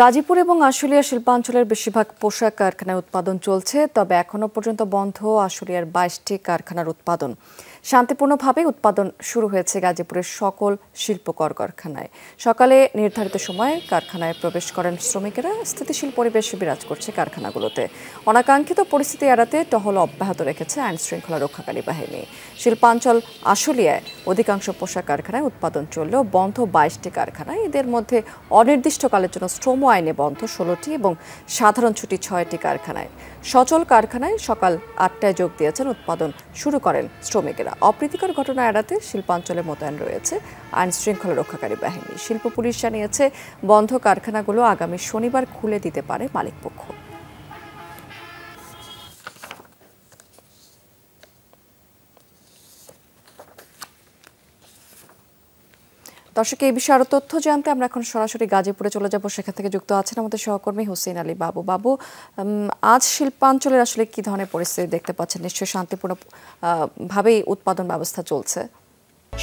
গাজীপুর এবং আশুলিয়া শিল্পাঞ্চলের বেশিরভাগ পোশাক কারখানায় উৎপাদন চলছে তবে এখনও পর্যন্ত বন্ধ আশুলিয়ার বাইশটি কারখানার উৎপাদন শান্তিপূর্ণভাবে উৎপাদন শুরু হয়েছে গাজীপুরের সকল শিল্প কারখানায় সকালে নির্ধারিত সময়ে কারখানায় প্রবেশ করেন শ্রমিকেরা স্থিতিশীল পরিবেশে বিরাজ করছে কারখানাগুলোতে অনাকাঙ্ক্ষিত পরিস্থিতি এড়াতে টহল অব্যাহত রেখেছে আইন শৃঙ্খলা রক্ষাকারী বাহিনী শিল্পাঞ্চল আশুলিয়ায় অধিকাংশ পোশাক কারখানায় উৎপাদন চললেও বন্ধ বাইশটি কারখানায় এদের মধ্যে অনির্দিষ্টকালের জন্য শ্রম আইনে বন্ধ ষোলোটি এবং সাধারণ ছুটি ছয়টি কারখানায় সচল কারখানায় সকাল আটটায় যোগ দিয়েছেন উৎপাদন শুরু করেন শ্রমিকেরা অপ্রীতিকর ঘটনা এড়াতে শিল্পাঞ্চলে মোতায়েন রয়েছে আইন শৃঙ্খলা রক্ষাকারী বাহিনী শিল্প পুলিশ জানিয়েছে বন্ধ কারখানাগুলো আগামী শনিবার খুলে দিতে পারে মালিকপক্ষ দর্শক এই বিষয়ে আরো তথ্য জানতে আমরা এখন সরাসরি গাজীপুরে চলে যাব সেখান থেকে যুক্ত আছেন আমাদের সহকর্মী হোসেন আলী বাবু বাবু আজ শিল্পাঞ্চলের আসলে কি ধরনের পরিস্থিতি দেখতে পাচ্ছেন নিশ্চয়ই শান্তিপূর্ণ ভাবেই উৎপাদন ব্যবস্থা চলছে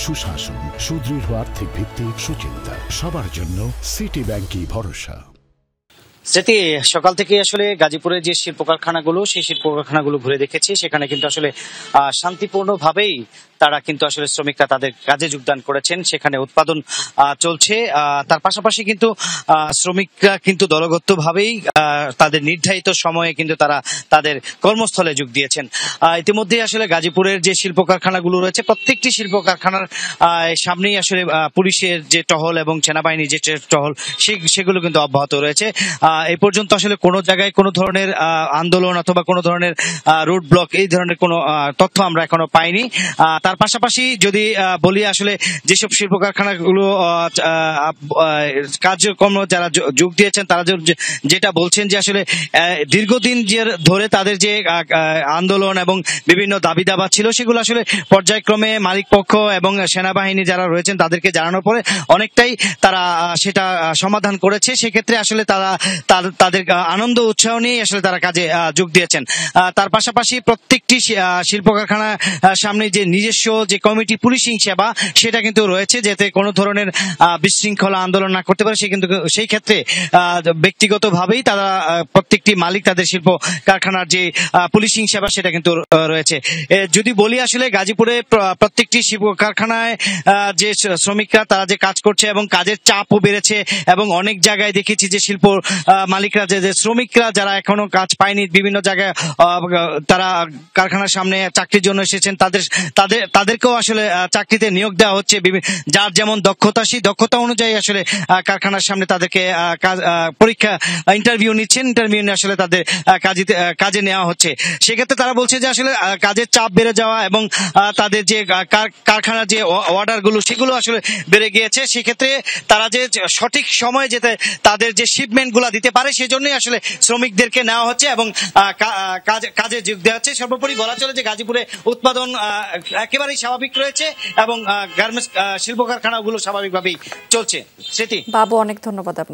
সুশাসন সুদৃঢ় আর্থিক ভিত্তি সুচিন্তা সবার জন্য সিটি ব্যাংকই ভরসা স্মৃতি সকাল থেকে আসলে গাজীপুরে যে শিল্প কারখানাগুলো সেই শিল্প কারখানাগুলো ঘুরে দেখেছি সেখানে কিন্তু আসলে শান্তিপূর্ণভাবেই তারা কিন্তু আসলে শ্রমিকরা তাদের কাজে যোগদান করেছেন সেখানে উৎপাদন চলছে তার পাশাপাশি কিন্তু শ্রমিকরা কিন্তু দলগতভাবেই তাদের নির্ধারিত সময়ে কিন্তু তারা তাদের কর্মস্থলে যোগ দিয়েছেন ইতিমধ্যে আসলে গাজীপুরের যে শিল্প কারখানাগুলো রয়েছে প্রত্যেকটি শিল্প কারখানার সামনেই আসলে পুলিশের যে টহল এবং সেনাবাহিনী যে টহল সেগুলো কিন্তু অব্যাহত রয়েছে এ পর্যন্ত আসলে কোনো জায়গায় কোনো ধরনের আন্দোলন অথবা কোনো ধরনের রোড ব্লক এই ধরনের কোনো তথ্য আমরা এখনো পাইনি তার পাশাপাশি যদি বলি আসলে যেসব শিল্প কারখানাগুলো কার্যক্রম যারা যোগ দিয়েছেন তারা যেটা বলছেন যে আসলে দীর্ঘদিন যে ধরে তাদের যে আন্দোলন এবং বিভিন্ন দাবি দাবা ছিল সেগুলো আসলে পর্যায়ক্রমে মালিক পক্ষ এবং সেনাবাহিনী যারা রয়েছেন তাদেরকে জানানোর পরে অনেকটাই তারা সেটা সমাধান করেছে সেক্ষেত্রে আসলে তারা তাদের আনন্দ উৎসাহ নিয়ে আসলে তারা কাজে যোগ দিয়েছেন তার পাশাপাশি প্রত্যেকটি শিল্প কারখানা সামনে যে নিজস্ব নিজস্ব যে কমিটি পুলিশিং সেবা সেটা কিন্তু রয়েছে যাতে কোনো ধরনের বিশৃঙ্খলা আন্দোলন না করতে পারে সে কিন্তু সেই ক্ষেত্রে ব্যক্তিগতভাবেই তারা প্রত্যেকটি মালিক তাদের শিল্প কারখানার যে পুলিশিং সেবা সেটা কিন্তু রয়েছে যদি বলি আসলে গাজীপুরে প্রত্যেকটি শিল্প কারখানায় যে শ্রমিকরা তারা যে কাজ করছে এবং কাজের চাপও বেড়েছে এবং অনেক জায়গায় দেখেছি যে শিল্প মালিকরা যে শ্রমিকরা যারা এখনো কাজ পায়নি বিভিন্ন জায়গায় তারা কারখানার সামনে চাকরির জন্য এসেছেন তাদের তাদের তাদেরকেও আসলে চাকরিতে নিয়োগ দেওয়া হচ্ছে যার যেমন দক্ষতা সেই দক্ষতা অনুযায়ী আসলে কারখানার সামনে তাদেরকে পরীক্ষা ইন্টারভিউ নিচ্ছেন ইন্টারভিউ নিয়ে আসলে তাদের কাজে কাজে নেওয়া হচ্ছে সেক্ষেত্রে তারা বলছে যে আসলে কাজের চাপ বেড়ে যাওয়া এবং তাদের যে কারখানার যে গুলো সেগুলো আসলে বেড়ে গিয়েছে সেক্ষেত্রে তারা যে সঠিক সময়ে যেতে তাদের যে গুলা দিতে পারে সেজন্যই আসলে শ্রমিকদেরকে নেওয়া হচ্ছে এবং কাজে যোগ দেওয়া হচ্ছে সর্বোপরি বলা চলে যে গাজীপুরে উৎপাদন একেবারে একেবারেই স্বাভাবিক রয়েছে এবং গার্মেন্টস শিল্প কারখানাগুলো স্বাভাবিকভাবেই চলছে স্মৃতি বাবু অনেক ধন্যবাদ আপনাকে